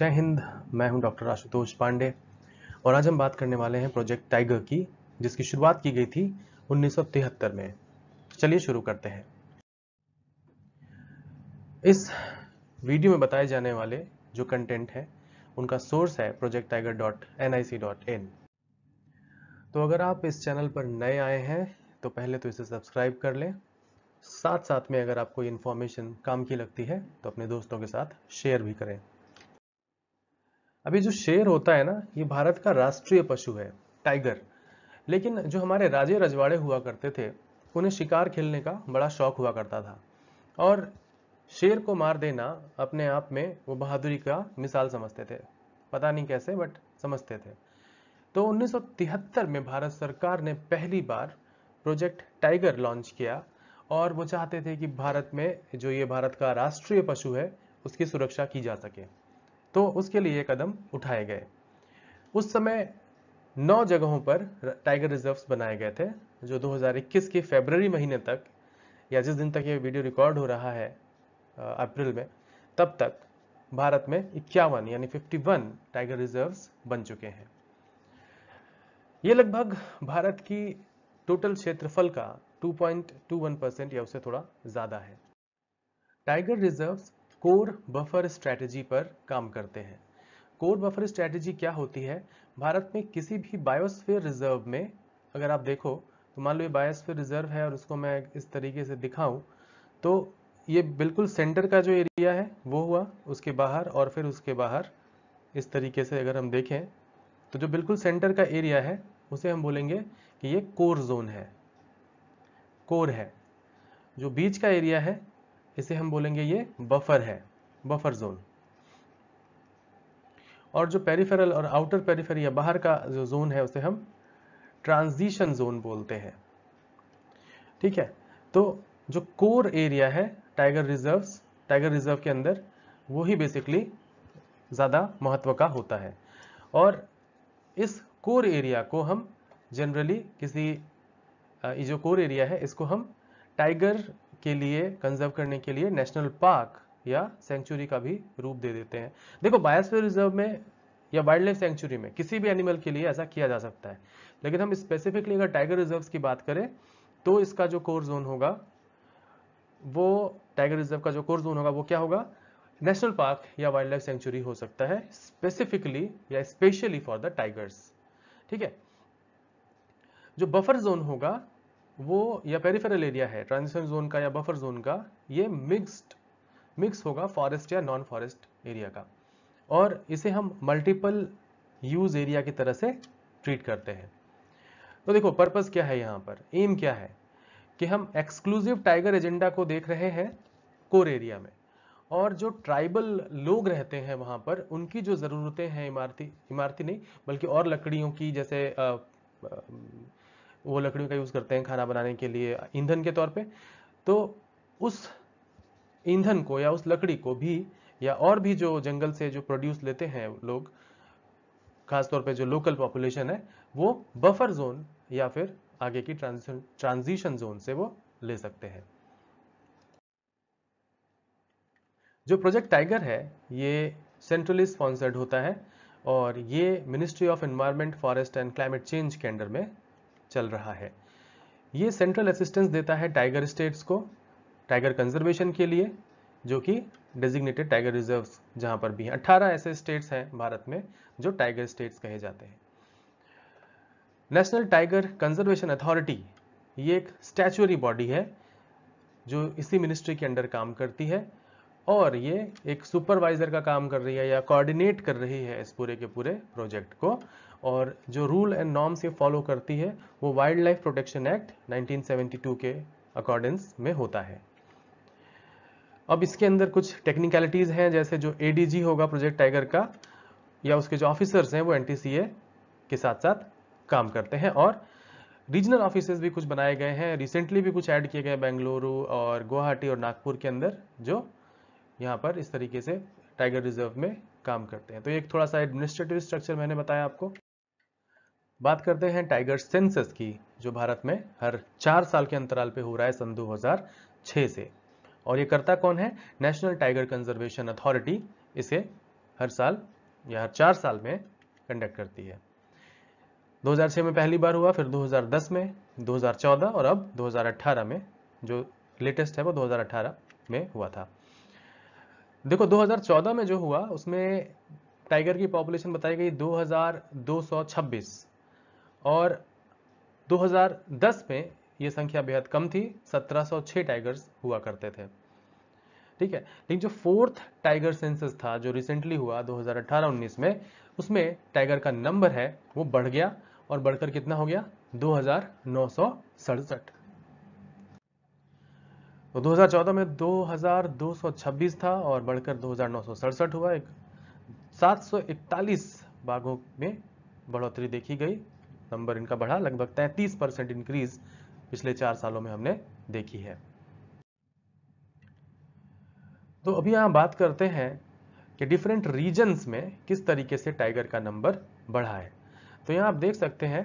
जय हिंद मैं हूं डॉक्टर आशुतोष पांडे और आज हम बात करने वाले हैं प्रोजेक्ट टाइगर की जिसकी शुरुआत की गई थी 1973 में चलिए शुरू करते हैं इस वीडियो में बताए जाने वाले जो कंटेंट है उनका सोर्स है Project Tiger dot N I C dot in तो अगर आप इस चैनल पर नए आए हैं तो पहले तो इसे सब्सक्राइब कर लें साथ साथ में अगर आपको इन्फॉर्मेशन काम की लगती है तो अपने दोस्तों के साथ शेयर भी करें अभी जो शेर होता है ना ये भारत का राष्ट्रीय पशु है टाइगर लेकिन जो हमारे राजे रजवाड़े हुआ करते थे उन्हें शिकार खेलने का बड़ा शौक हुआ करता था और शेर को मार देना अपने आप में वो बहादुरी का मिसाल समझते थे पता नहीं कैसे बट समझते थे तो 1973 में भारत सरकार ने पहली बार प्रोजेक्ट टाइगर लॉन्च किया और वो चाहते थे कि भारत में जो ये भारत का राष्ट्रीय पशु है उसकी सुरक्षा की जा सके तो उसके लिए कदम उठाए गए उस समय नौ जगहों पर टाइगर रिजर्व्स बनाए गए थे जो 2021 के फरवरी महीने तक या जिस दिन तक ये वीडियो रिकॉर्ड हो रहा है अप्रैल में तब तक भारत में इक्यावन यानी 51 टाइगर रिजर्व्स बन चुके हैं ये लगभग भारत की टोटल क्षेत्रफल का 2.21 परसेंट या उससे थोड़ा ज़्यादा है tiger reserves core buffer strategy पर काम करते हैं कोर बफर स्ट्रैटेजी क्या होती है भारत में किसी भी बायोस्फीयर रिजर्व में अगर आप देखो तो मान लो ये बायोस्फीयर रिजर्व है और उसको मैं इस तरीके से दिखाऊं तो ये बिल्कुल सेंटर का जो एरिया है वो हुआ उसके बाहर और फिर उसके बाहर इस तरीके से अगर हम देखें तो जो बिल्कुल सेंटर का एरिया है उसे हम बोलेंगे कि ये कोर जोन है कोर है जो बीच का एरिया है इसे हम बोलेंगे ये बफर है बफर जोन और जो पेरिफेरल और आउटर पेरिफेरी या बाहर का जो जोन है उसे हम ट्रांजिशन जोन बोलते हैं ठीक है तो जो कोर एरिया है टाइगर रिजर्व्स टाइगर रिजर्व के अंदर वो ही बेसिकली ज़्यादा महत्व का होता है और इस कोर एरिया को हम जनरली किसी जो कोर एरिया है इसको हम टाइगर के लिए कंजर्व करने के लिए नेशनल पार्क या सेंचुरी का भी रूप दे देते हैं देखो बायोस्फीयर रिजर्व में या वाइल्ड लाइफ सेंचुरी में किसी भी एनिमल के लिए ऐसा किया जा सकता है लेकिन हम स्पेसिफिकली अगर टाइगर रिजर्व की बात करें तो इसका जो कोर जोन होगा वो टाइगर रिजर्व का जो कोर जोन होगा वो क्या होगा नेशनल पार्क या वाइल्ड लाइफ सेंचुरी हो सकता है स्पेसिफिकली या स्पेशली फॉर द टाइगर्स ठीक है जो बफर जोन होगा वो या पेरीफेरल एरिया है ट्रांजिशन जोन का या बफर जोन का ये मिक्सड मिक्स होगा फॉरेस्ट या नॉन फॉरेस्ट एरिया का और इसे हम मल्टीपल यूज एरिया की तरह से ट्रीट करते हैं तो देखो पर्पस क्या है यहाँ पर एम क्या है कि हम एक्सक्लूसिव टाइगर एजेंडा को देख रहे हैं कोर एरिया में और जो ट्राइबल लोग रहते हैं वहाँ पर उनकी जो ज़रूरतें हैं इमारती इमारती नहीं बल्कि और लकड़ियों की जैसे आ, आ, वो लकड़ियों का यूज़ करते हैं खाना बनाने के लिए ईंधन के तौर पे तो उस ईंधन को या उस लकड़ी को भी या और भी जो जंगल से जो प्रोड्यूस लेते हैं लोग खासतौर पे जो लोकल पॉपुलेशन है वो बफर जोन या फिर आगे की ट्रांजिशन ट्रांजिशन जोन से वो ले सकते हैं जो प्रोजेक्ट टाइगर है ये सेंट्रली स्पॉन्सर्ड होता है और ये ministry of environment forest and climate change के अंडर में चल रहा है ये सेंट्रल असिस्टेंस देता है टाइगर स्टेट्स को टाइगर कंजर्वेशन के लिए जो कि डेजिग्नेटेड टाइगर रिजर्व्स जहां पर भी हैं अट्ठारह ऐसे स्टेट्स हैं भारत में जो टाइगर स्टेट्स कहे जाते हैं नेशनल टाइगर कंजर्वेशन अथॉरिटी ये एक स्टैचुअरी बॉडी है जो इसी मिनिस्ट्री के अंडर काम करती है और ये एक सुपरवाइजर का काम कर रही है या कोऑर्डिनेट कर रही है इस पूरे के पूरे प्रोजेक्ट को और जो रूल एंड नॉर्म्स ये फॉलो करती है वो वाइल्ड लाइफ प्रोटेक्शन एक्ट 1972 के अकॉर्डेंस में होता है अब इसके अंदर कुछ टेक्निकलिटीज़ हैं जैसे जो एडीजी होगा प्रोजेक्ट टाइगर का या उसके जो ऑफिसर्स हैं वो एन के साथ साथ काम करते हैं और रीजनल ऑफिसर्स भी कुछ बनाए गए हैं रिसेंटली भी कुछ ऐड किए गए बेंगलुरु और गुवाहाटी और नागपुर के अंदर जो यहाँ पर इस तरीके से टाइगर रिजर्व में काम करते हैं तो एक थोड़ा सा एडमिनिस्ट्रेटिव स्ट्रक्चर मैंने बताया आपको बात करते हैं टाइगर सेंसस की जो भारत में हर चार साल के अंतराल पे हो रहा है सन 2006 से और ये करता कौन है नेशनल टाइगर कंजर्वेशन अथॉरिटी इसे हर साल या हर चार साल में कंडक्ट करती है 2006 में पहली बार हुआ फिर 2010 में 2014 और अब 2018 में जो लेटेस्ट है वो 2018 में हुआ था देखो 2014 में जो हुआ उसमें टाइगर की पॉपुलेशन बताई गई 2226 और 2010 में ये संख्या बेहद कम थी 1706 टाइगर्स हुआ करते थे ठीक है लेकिन जो फोर्थ टाइगर सेंसस था जो रिसेंटली हुआ 2018-19 में उसमें टाइगर का नंबर है वो बढ़ गया और बढ़कर कितना हो गया दो तो 2014 में 2226 था और बढ़कर दो हुआ एक 741 बाघों में बढ़ोतरी देखी गई नंबर इनका बढ़ा लगभग तैंतीस परसेंट इंक्रीज पिछले चार सालों में हमने देखी है तो अभी यहाँ बात करते हैं कि डिफरेंट रीजन्स में किस तरीके से टाइगर का नंबर बढ़ा है तो यहाँ आप देख सकते हैं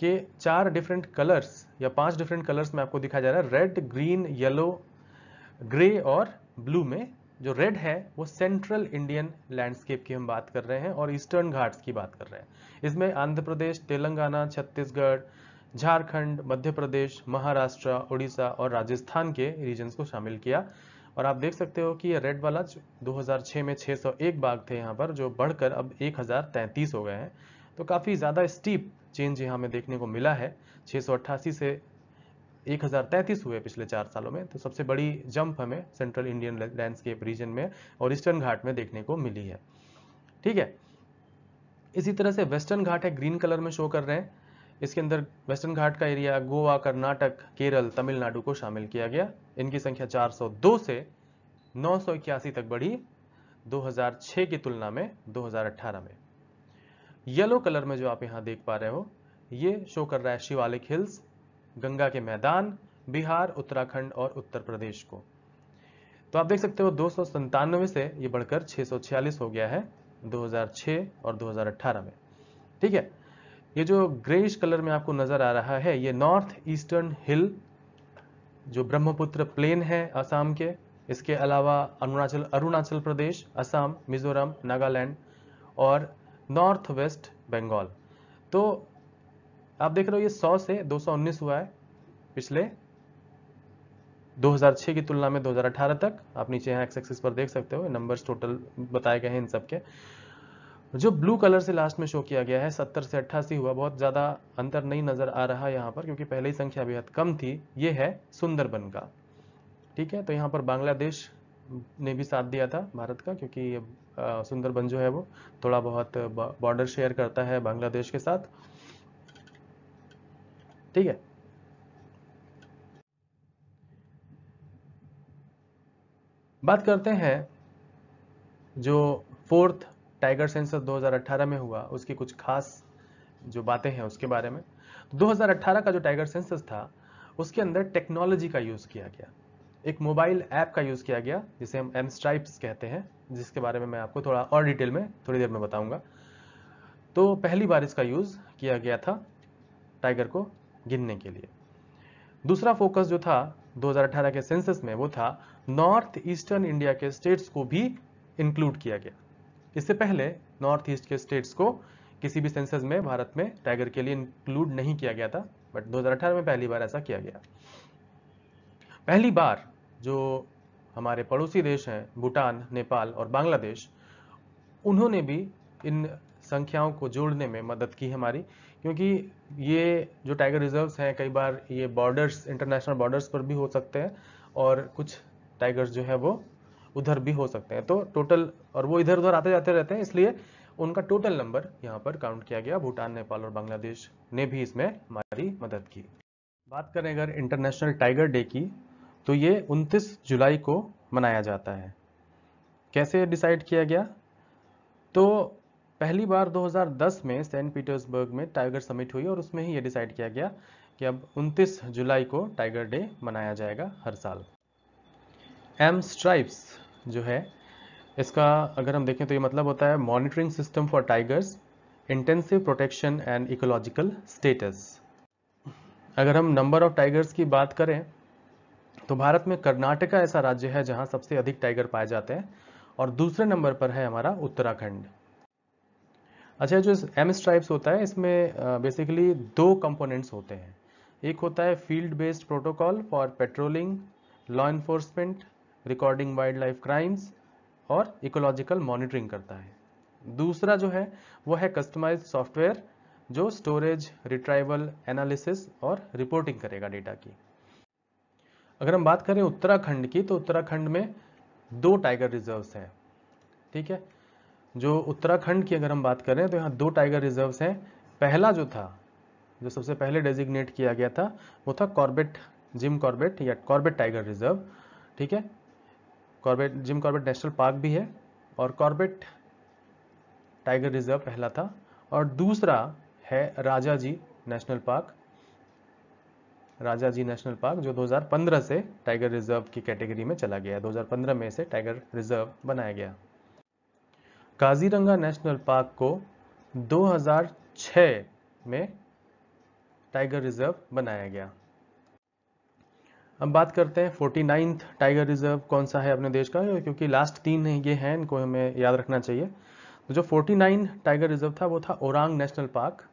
कि चार डिफरेंट कलर्स या पांच डिफरेंट कलर्स में आपको दिखाया जा रहा है रेड ग्रीन येलो ग्रे और ब्लू में जो रेड है वो सेंट्रल इंडियन लैंडस्केप की हम बात कर रहे हैं और ईस्टर्न घाट्स की बात कर रहे हैं इसमें आंध्र प्रदेश तेलंगाना छत्तीसगढ़ झारखंड मध्य प्रदेश महाराष्ट्र उड़ीसा और राजस्थान के रीजन्स को शामिल किया और आप देख सकते हो कि ये रेड वाला 2006 में 601 बाघ थे यहाँ पर जो बढ़कर अब 1033 हो गए हैं तो काफ़ी ज़्यादा स्टीप चेंज यहाँ में देखने को मिला है 688 से एक हुए पिछले चार सालों में तो सबसे बड़ी जंप हमें सेंट्रल इंडियन लैंडस्केप रीजन में और ईस्टर्न घाट में देखने को मिली है ठीक है इसी तरह से वेस्टर्न घाट है ग्रीन कलर में शो कर रहे हैं इसके अंदर वेस्टर्न घाट का एरिया गोवा कर्नाटक केरल तमिलनाडु को शामिल किया गया इनकी संख्या 402 से नौ तक बढ़ी 2006 की तुलना में 2018 में येलो कलर में जो आप यहाँ देख पा रहे हो ये शो कर रहा है शिवालिक हिल्स गंगा के मैदान बिहार उत्तराखंड और उत्तर प्रदेश को तो आप देख सकते हो दो से ये बढ़कर 646 हो गया है 2006 और 2018 में ठीक है ये जो ग्रेइश कलर में आपको नजर आ रहा है ये नॉर्थ ईस्टर्न हिल जो ब्रह्मपुत्र प्लेन है असम के इसके अलावा अरुणाचल अरुणाचल प्रदेश असम मिजोरम नागालैंड और नॉर्थ वेस्ट बंगाल तो आप देख रहे हो ये 100 से 219 हुआ है पिछले 2006 की तुलना में 2018 तक आप नीचे यहाँ एक्स एक्सिस पर देख सकते हो नंबर्स टोटल बताए गए हैं इन सबके जो ब्लू कलर से लास्ट में शो किया गया है 70 से 88 हुआ बहुत ज़्यादा अंतर नहीं नज़र आ रहा है यहाँ पर क्योंकि पहले ही संख्या बेहद कम थी ये है सुंदरबन का ठीक है तो यहाँ पर बांग्लादेश ने भी साथ दिया था भारत का क्योंकि सुंदरबन जो है वो थोड़ा बहुत बॉर्डर शेयर करता है बांग्लादेश के साथ ठीक है बात करते हैं जो फोर्थ टाइगर सेंसर 2018 में हुआ उसकी कुछ खास जो बातें हैं उसके बारे में 2018 का जो टाइगर सेंसस था उसके अंदर टेक्नोलॉजी का यूज़ किया गया एक मोबाइल ऐप का यूज़ किया गया जिसे हम एम स्ट्राइप्स कहते हैं जिसके बारे में मैं आपको थोड़ा और डिटेल में थोड़ी देर में बताऊंगा तो पहली बार इसका यूज़ किया गया था टाइगर को गिनने के लिए दूसरा फोकस जो था 2018 के सेंसस में वो था नॉर्थ ईस्टर्न इंडिया के स्टेट्स को भी इंक्लूड किया गया इससे पहले नॉर्थ ईस्ट के स्टेट्स को किसी भी सेंसस में भारत में टाइगर के लिए इंक्लूड नहीं किया गया था बट 2018 में पहली बार ऐसा किया गया पहली बार जो हमारे पड़ोसी देश हैं भूटान नेपाल और बांग्लादेश उन्होंने भी इन संख्याओं को जोड़ने में मदद की हमारी क्योंकि ये जो टाइगर रिजर्व्स हैं कई बार ये बॉर्डर्स इंटरनेशनल बॉर्डर्स पर भी हो सकते हैं और कुछ टाइगर्स जो है वो उधर भी हो सकते हैं तो टोटल और वो इधर उधर आते जाते रहते हैं इसलिए उनका टोटल नंबर यहाँ पर काउंट किया गया भूटान नेपाल और बांग्लादेश ने भी इसमें हमारी मदद की बात करें अगर इंटरनेशनल टाइगर डे की तो ये 29 जुलाई को मनाया जाता है कैसे डिसाइड किया गया तो पहली बार 2010 में सेंट पीटर्सबर्ग में टाइगर समिट हुई और उसमें ही ये डिसाइड किया गया कि अब 29 जुलाई को टाइगर डे मनाया जाएगा हर साल एम स्ट्राइप्स जो है इसका अगर हम देखें तो ये मतलब होता है monitoring system for tigers intensive protection and ecological status अगर हम नंबर ऑफ टाइगर्स की बात करें तो भारत में कर्नाटका ऐसा राज्य है जहां सबसे अधिक टाइगर पाए जाते हैं और दूसरे नंबर पर है हमारा उत्तराखंड अच्छा जो एम स्ट्राइप्स होता है इसमें बेसिकली दो कंपोनेंट्स होते हैं एक होता है field based protocol for patrolling law enforcement recording wildlife crimes और इकोलॉजिकल मॉनिटरिंग करता है दूसरा जो है वो है कस्टमाइज्ड सॉफ्टवेयर जो स्टोरेज रिट्राइवल एनालिसिस और रिपोर्टिंग करेगा डेटा की अगर हम बात करें उत्तराखंड की तो उत्तराखंड में दो टाइगर रिजर्व्स हैं ठीक है जो उत्तराखंड की अगर हम बात करें तो यहाँ दो टाइगर रिजर्व्स हैं पहला जो था जो सबसे पहले डेजिग्नेट किया गया था वो था कॉर्बेट जिम कॉर्बेट या कॉर्बेट टाइगर रिजर्व ठीक है Corbett Jim Corbett national park भी है और कॉर्बेट टाइगर रिजर्व पहला था और दूसरा है Rajaji national park Rajaji national park जो 2015 से टाइगर रिजर्व की कैटेगरी में चला गया 2015 में इसे टाइगर रिजर्व बनाया गया काजीरंगा नेशनल पार्क को 2006 में टाइगर रिजर्व बनाया गया अब बात करते हैं फोर्टी नाइन्थ टाइगर रिजर्व कौन सा है अपने देश का क्योंकि लास्ट तीन ये हैं इनको हमें याद रखना चाहिए तो जो फोर्टी नाइन टाइगर रिजर्व था वो था ओरांग नेशनल पार्क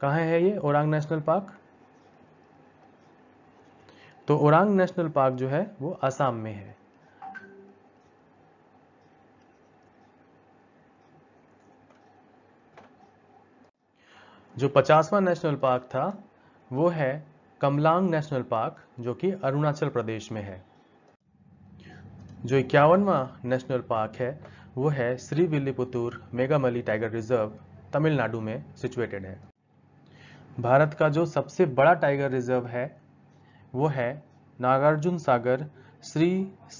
कहाँ है ये ओरांग नेशनल पार्क तो ओरांग नेशनल पार्क जो है वो आसाम में है जो पचासवा नेशनल पार्क था वो है कमलांग नेशनल पार्क जो कि अरुणाचल प्रदेश में है जो इक्यावनवा नेशनल पार्क है वो है Srivilliputhur Megamalai tiger reserve Tamil Nadu में सिचुएटेड है भारत का जो सबसे बड़ा टाइगर रिजर्व है वो है Nagarjuna Sagar 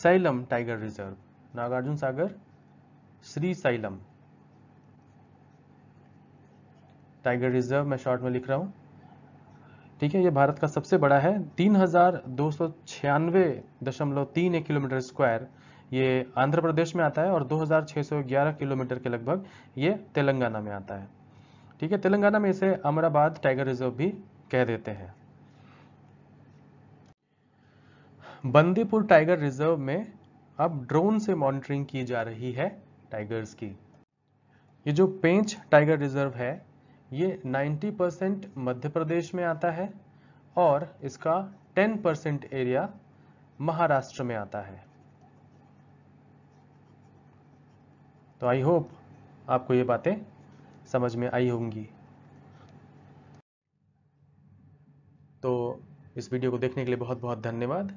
Srisailam tiger reserve Nagarjuna Sagar Srisailam tiger reserve मैं शॉर्ट में लिख रहा हूँ ठीक है ये भारत का सबसे बड़ा है तीन हजार दो सौ छियानवे दशमलव तीन एक किलोमीटर स्क्वायर ये आंध्र प्रदेश में आता है और 2611 किलोमीटर के लगभग ये तेलंगाना में आता है ठीक है तेलंगाना में इसे अमराबाद टाइगर रिजर्व भी कह देते हैं बंदीपुर टाइगर रिजर्व में अब ड्रोन से मॉनिटरिंग की जा रही है टाइगर्स की ये जो पेंच टाइगर रिजर्व है ये 90 परसेंट मध्य प्रदेश में आता है और इसका 10 परसेंट एरिया महाराष्ट्र में आता है तो आई होप आपको ये बातें समझ में आई होंगी तो इस वीडियो को देखने के लिए बहुत बहुत धन्यवाद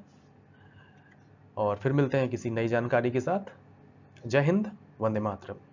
और फिर मिलते हैं किसी नई जानकारी के साथ जय हिंद वंदे मातरम